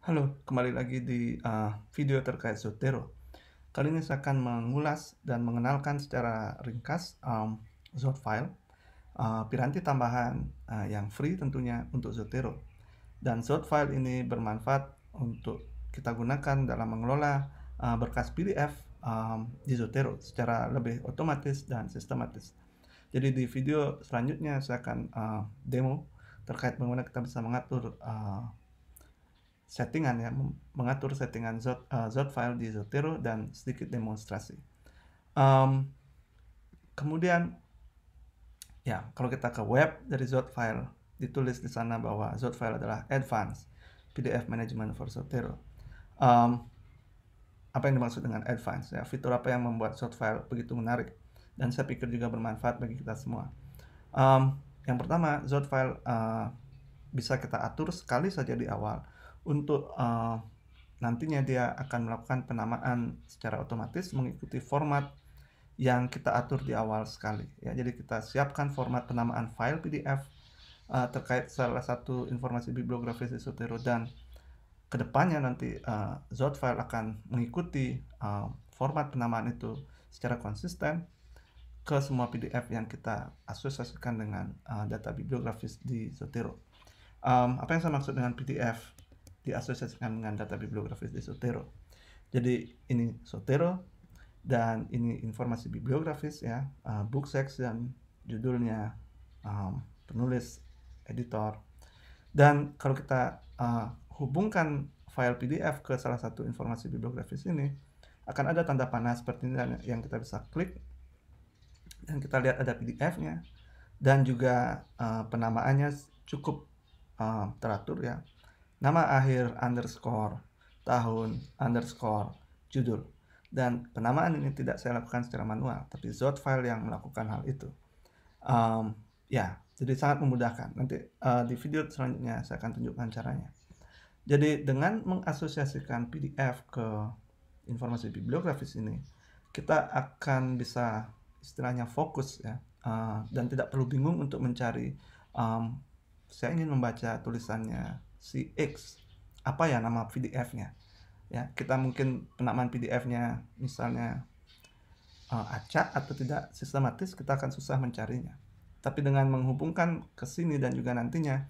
Halo, kembali lagi di uh, video terkait Zotero. Kali ini saya akan mengulas dan mengenalkan secara ringkas um, File, uh, piranti tambahan uh, yang free tentunya untuk Zotero. Dan File ini bermanfaat untuk kita gunakan dalam mengelola uh, berkas PDF um, di Zotero secara lebih otomatis dan sistematis. Jadi di video selanjutnya saya akan uh, demo terkait bagaimana kita bisa mengatur uh, settingan ya mengatur settingan zot, uh, zot file di Zotero dan sedikit demonstrasi. Um, kemudian ya kalau kita ke web dari Zot file ditulis di sana bahwa Zot file adalah advanced PDF management for Zotero. Um, apa yang dimaksud dengan advanced ya fitur apa yang membuat Zot file begitu menarik dan saya pikir juga bermanfaat bagi kita semua. Um, yang pertama Zot file uh, bisa kita atur sekali saja di awal untuk uh, nantinya dia akan melakukan penamaan secara otomatis mengikuti format yang kita atur di awal sekali ya jadi kita siapkan format penamaan file PDF uh, eh, terkait salah satu informasi bibliografis Sotero dan kedepannya nanti uh, Zot file akan mengikuti uh, format penamaan itu secara konsisten ke semua PDF yang kita asosiasikan dengan uh, data bibliografis di Zotero. Um, apa yang saya maksud dengan PDF? diasosiasikan dengan data bibliografis di Sotero. Jadi ini Sotero dan ini informasi bibliografis ya, uh, book section, judulnya, um, penulis, editor. Dan kalau kita uh, hubungkan file PDF ke salah satu informasi bibliografis ini, akan ada tanda panah seperti ini yang kita bisa klik dan kita lihat ada PDF-nya dan juga uh, penamaannya cukup uh, teratur ya nama akhir underscore, tahun underscore, judul. Dan penamaan ini tidak saya lakukan secara manual, tapi Zot file yang melakukan hal itu. Um, ya, jadi sangat memudahkan. Nanti uh, di video selanjutnya saya akan tunjukkan caranya. Jadi dengan mengasosiasikan PDF ke informasi bibliografis ini, kita akan bisa istilahnya fokus ya, uh, dan tidak perlu bingung untuk mencari um, saya ingin membaca tulisannya si X apa ya nama PDF-nya ya kita mungkin penamaan PDF-nya misalnya uh, acak atau tidak sistematis kita akan susah mencarinya tapi dengan menghubungkan ke sini dan juga nantinya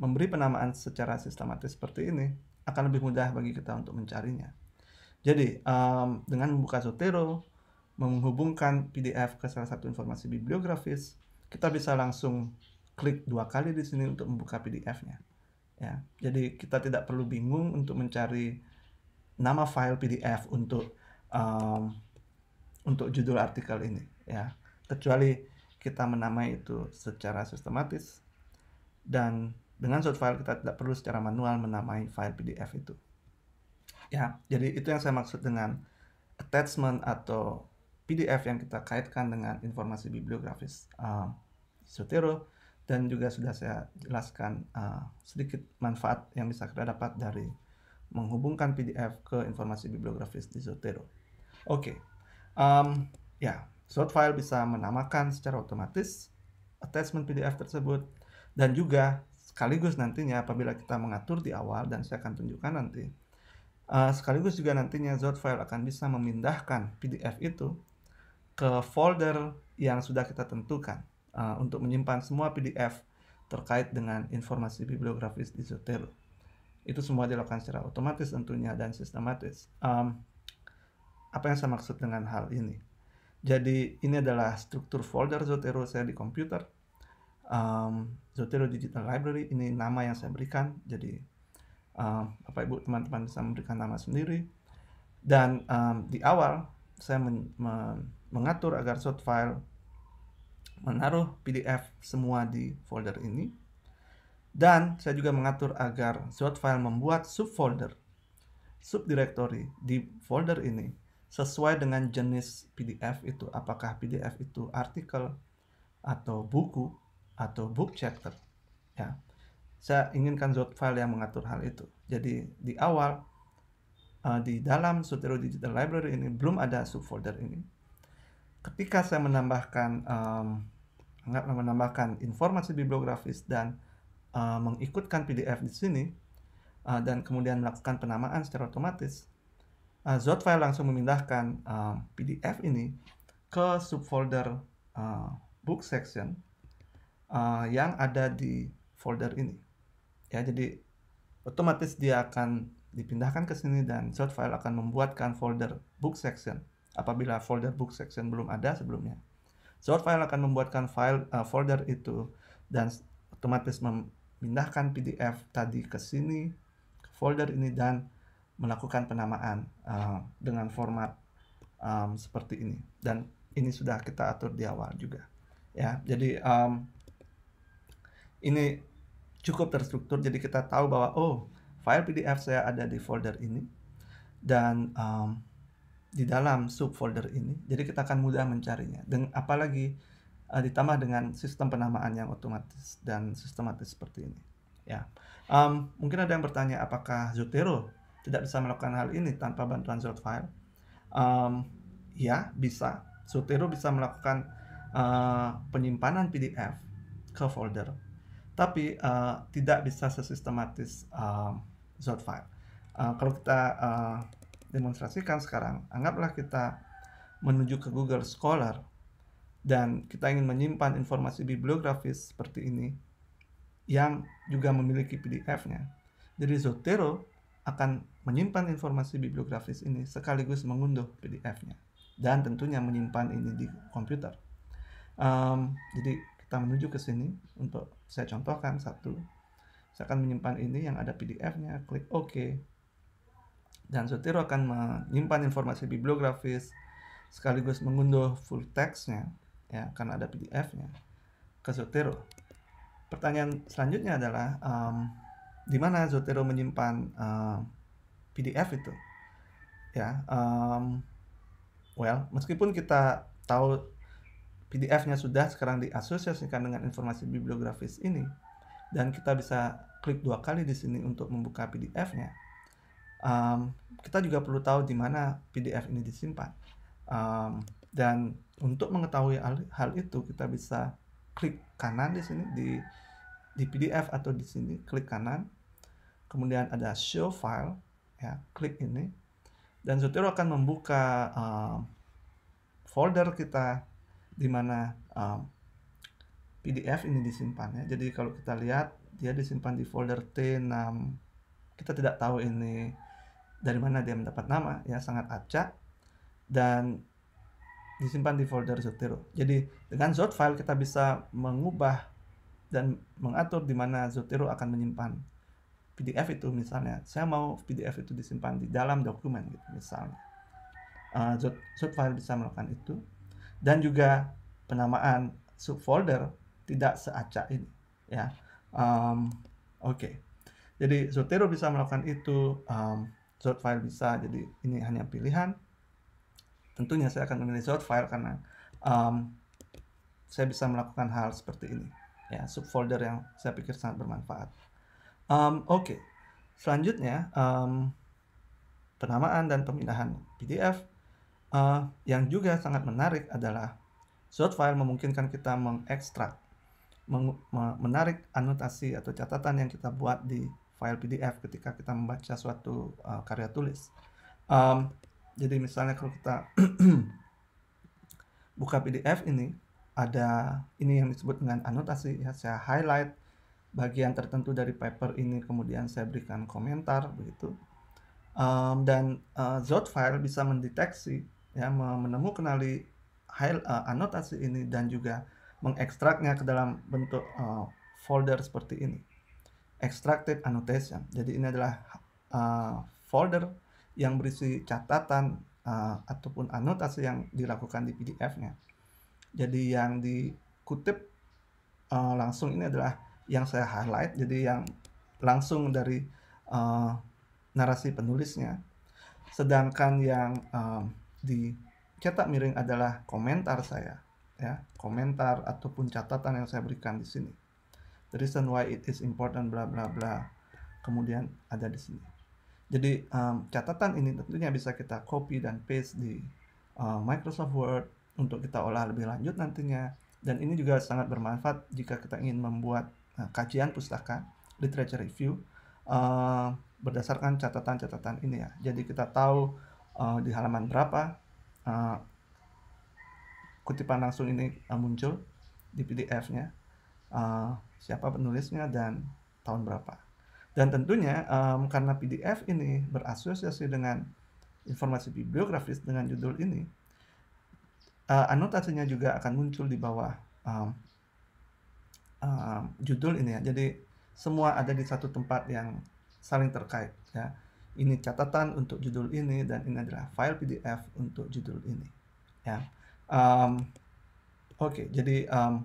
memberi penamaan secara sistematis seperti ini akan lebih mudah bagi kita untuk mencarinya jadi um, dengan membuka Zotero menghubungkan PDF ke salah satu informasi bibliografis kita bisa langsung klik dua kali di sini untuk membuka PDF-nya Ya, jadi kita tidak perlu bingung untuk mencari nama file PDF untuk um, untuk judul artikel ini ya kecuali kita menamai itu secara sistematis dan dengan short file kita tidak perlu secara manual menamai file PDF itu ya jadi itu yang saya maksud dengan attachment atau PDF yang kita kaitkan dengan informasi bibliografis um, Sotero dan juga sudah saya jelaskan uh, sedikit manfaat yang bisa kita dapat dari menghubungkan PDF ke informasi bibliografis di Zotero. Oke, okay. um, ya, yeah. short file bisa menamakan secara otomatis attachment PDF tersebut dan juga sekaligus nantinya apabila kita mengatur di awal dan saya akan tunjukkan nanti uh, sekaligus juga nantinya Zot file akan bisa memindahkan PDF itu ke folder yang sudah kita tentukan Uh, untuk menyimpan semua PDF terkait dengan informasi bibliografis di Zotero. Itu semua dilakukan secara otomatis tentunya dan sistematis. Um, apa yang saya maksud dengan hal ini? Jadi ini adalah struktur folder Zotero saya di komputer. Um, Zotero Digital Library ini nama yang saya berikan. Jadi um, Bapak Ibu teman-teman bisa memberikan nama sendiri. Dan um, di awal saya men men mengatur agar short file menaruh PDF semua di folder ini. Dan saya juga mengatur agar short file membuat subfolder, subdirektori di folder ini sesuai dengan jenis PDF itu. Apakah PDF itu artikel atau buku atau book chapter. Ya. Saya inginkan short file yang mengatur hal itu. Jadi di awal eh, di dalam Sotero Digital Library ini belum ada subfolder ini ketika saya menambahkan um, menambahkan informasi bibliografis dan uh, mengikutkan PDF di sini uh, dan kemudian melakukan penamaan secara otomatis, uh, eh, Zot file langsung memindahkan uh, PDF ini ke subfolder uh, book section uh, yang ada di folder ini. Ya, jadi otomatis dia akan dipindahkan ke sini dan Zot file akan membuatkan folder book section apabila folder book section belum ada sebelumnya. Sort file akan membuatkan file uh, folder itu dan otomatis memindahkan PDF tadi ke sini, ke folder ini dan melakukan penamaan uh, dengan format um, seperti ini. Dan ini sudah kita atur di awal juga. Ya, jadi um, ini cukup terstruktur jadi kita tahu bahwa oh file PDF saya ada di folder ini dan um, di dalam subfolder ini. Jadi kita akan mudah mencarinya. Dan apalagi uh, ditambah dengan sistem penamaan yang otomatis dan sistematis seperti ini. Ya, um, mungkin ada yang bertanya apakah Zotero tidak bisa melakukan hal ini tanpa bantuan Zotfile? Um, ya, bisa. Zotero bisa melakukan uh, penyimpanan PDF ke folder, tapi uh, tidak bisa sesistematis uh, Zotfile. Uh, kalau kita uh, demonstrasikan sekarang, anggaplah kita menuju ke Google Scholar dan kita ingin menyimpan informasi bibliografis seperti ini yang juga memiliki PDF-nya. Jadi Zotero akan menyimpan informasi bibliografis ini sekaligus mengunduh PDF-nya dan tentunya menyimpan ini di komputer. Um, jadi kita menuju ke sini untuk saya contohkan satu. Saya akan menyimpan ini yang ada PDF-nya, klik OK dan Sotiro akan menyimpan informasi bibliografis sekaligus mengunduh full textnya ya karena ada PDF-nya ke Zotero. Pertanyaan selanjutnya adalah um, di mana Zotero menyimpan uh, eh, PDF itu? Ya, um, well meskipun kita tahu PDF-nya sudah sekarang diasosiasikan dengan informasi bibliografis ini dan kita bisa klik dua kali di sini untuk membuka PDF-nya um, kita juga perlu tahu di mana PDF ini disimpan. Um, dan untuk mengetahui hal, hal itu kita bisa klik kanan di sini di di PDF atau di sini klik kanan. Kemudian ada show file ya, klik ini. Dan Zotero akan membuka um, folder kita di mana um, PDF ini disimpan ya. Jadi kalau kita lihat dia disimpan di folder T6. Kita tidak tahu ini dari mana dia mendapat nama ya sangat acak dan disimpan di folder Zotero. Jadi dengan Zot file kita bisa mengubah dan mengatur di mana Zotero akan menyimpan PDF itu misalnya. Saya mau PDF itu disimpan di dalam dokumen gitu misalnya. Uh, Zot, Zot file bisa melakukan itu dan juga penamaan subfolder tidak seacak ini ya. Um, Oke. Okay. Jadi Zotero bisa melakukan itu um, short file bisa jadi ini hanya pilihan tentunya saya akan memilih short file karena um, saya bisa melakukan hal seperti ini ya subfolder yang saya pikir sangat bermanfaat um, oke okay. selanjutnya um, penamaan dan pemindahan PDF uh, yang juga sangat menarik adalah short file memungkinkan kita mengekstrak menarik anotasi atau catatan yang kita buat di file PDF ketika kita membaca suatu uh, karya tulis. Um, jadi misalnya kalau kita buka PDF ini ada ini yang disebut dengan anotasi ya saya highlight bagian tertentu dari paper ini kemudian saya berikan komentar begitu um, dan uh, Zot file bisa mendeteksi ya menemukan kenali uh, anotasi ini dan juga mengekstraknya ke dalam bentuk uh, folder seperti ini extracted annotation. Jadi ini adalah uh, folder yang berisi catatan uh, ataupun anotasi yang dilakukan di PDF-nya. Jadi yang dikutip uh, langsung ini adalah yang saya highlight, jadi yang langsung dari uh, narasi penulisnya. Sedangkan yang uh, dicetak miring adalah komentar saya, ya komentar ataupun catatan yang saya berikan di sini reason why it is important bla bla bla kemudian ada di sini jadi um, catatan ini tentunya bisa kita copy dan paste di uh, Microsoft Word untuk kita olah lebih lanjut nantinya dan ini juga sangat bermanfaat jika kita ingin membuat uh, kajian pustaka literature review uh, berdasarkan catatan-catatan ini ya jadi kita tahu uh, di halaman berapa uh, kutipan langsung ini muncul di PDF-nya uh, siapa penulisnya dan tahun berapa. Dan tentunya um, karena PDF ini berasosiasi dengan informasi bibliografis dengan judul ini, uh, anotasinya juga akan muncul di bawah um, um, judul ini ya. Jadi semua ada di satu tempat yang saling terkait ya. Ini catatan untuk judul ini dan ini adalah file PDF untuk judul ini ya. Um, Oke, okay, jadi um,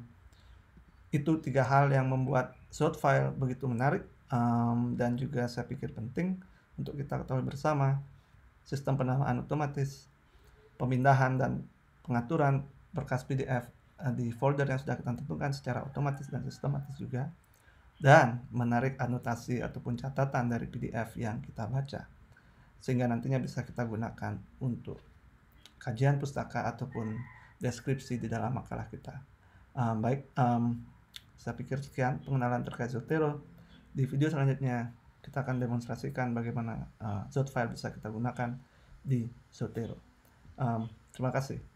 itu tiga hal yang membuat short file begitu menarik um, dan juga saya pikir penting untuk kita ketahui bersama sistem penamaan otomatis pemindahan dan pengaturan berkas PDF eh, di folder yang sudah kita tentukan secara otomatis dan sistematis juga dan menarik anotasi ataupun catatan dari PDF yang kita baca sehingga nantinya bisa kita gunakan untuk kajian pustaka ataupun deskripsi di dalam makalah kita um, baik um, saya pikir sekian pengenalan terkait Zotero. Di video selanjutnya kita akan demonstrasikan bagaimana uh, zot file bisa kita gunakan di Zotero. Um, terima kasih.